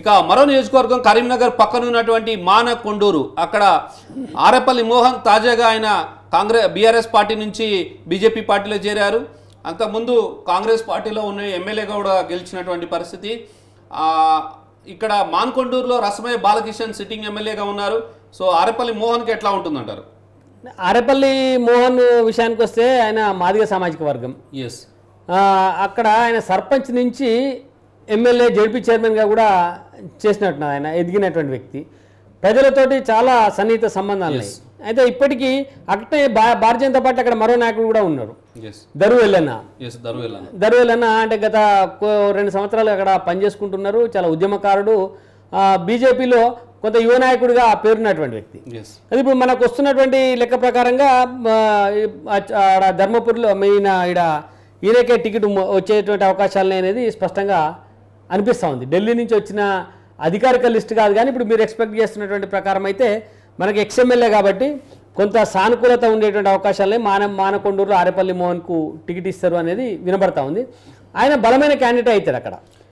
ఇక మరో నియోజకవర్గం కరీంనగర్ ఉన్నటువంటి మాన కొండూరు అక్కడ ఆరేపల్లి మోహన్ తాజాగా ఆయన కాంగ్రెస్ బీఆర్ఎస్ పార్టీ నుంచి బీజేపీ పార్టీలో చేరారు అంతకుముందు కాంగ్రెస్ పార్టీలో ఉన్న ఎమ్మెల్యేగా కూడా గెలిచినటువంటి పరిస్థితి ఇక్కడ మాన్కొండూరులో రసమయ్య బాలకిషన్ సిట్టింగ్ ఎమ్మెల్యేగా ఉన్నారు సో ఆరేపల్లి మోహన్కి ఎట్లా ఉంటుందంటారు ఆరేపల్లి మోహన్ విషయానికి వస్తే ఆయన మాదిగ సామాజిక వర్గం ఎస్ అక్కడ ఆయన సర్పంచ్ నుంచి ఎమ్మెల్యే జడ్పీ చైర్మన్గా కూడా చేసినట్టు ఆయన ఎదిగినటువంటి వ్యక్తి ప్రజలతోటి చాలా సన్నిహిత సంబంధాలు ఉన్నాయి అయితే ఇప్పటికీ అక్కడే భారతీయ జనతా పార్టీ అక్కడ మరో నాయకుడు కూడా ఉన్నాడు దరు ఎల్లన్న దరు ఎల్లన్న అంటే గత రెండు సంవత్సరాలు అక్కడ పనిచేసుకుంటున్నారు చాలా ఉద్యమకారుడు బీజేపీలో కొంత యువ నాయకుడిగా పేరున్నటువంటి వ్యక్తి అది ఇప్పుడు మనకు వస్తున్నటువంటి లెక్క ప్రకారంగా ధర్మపురిలో మెయిన్ ఈడ ఈయనకే టికెట్ వచ్చేటువంటి అవకాశాలు అనేది స్పష్టంగా అనిపిస్తూ ఉంది ఢిల్లీ నుంచి వచ్చిన అధికారిక లిస్ట్ కాదు కానీ ఇప్పుడు మీరు ఎక్స్పెక్ట్ చేస్తున్నటువంటి ప్రకారం అయితే మనకి ఎక్స్ఎంఎల్ఏ కాబట్టి కొంత సానుకూలత ఉండేటువంటి అవకాశాలే మాన మానకొండూరులో ఆరేపల్లి మోహన్కు టికెట్ ఇస్తారు అనేది వినబడతా ఉంది ఆయన బలమైన క్యాండిడేట్ అవుతారు అక్కడ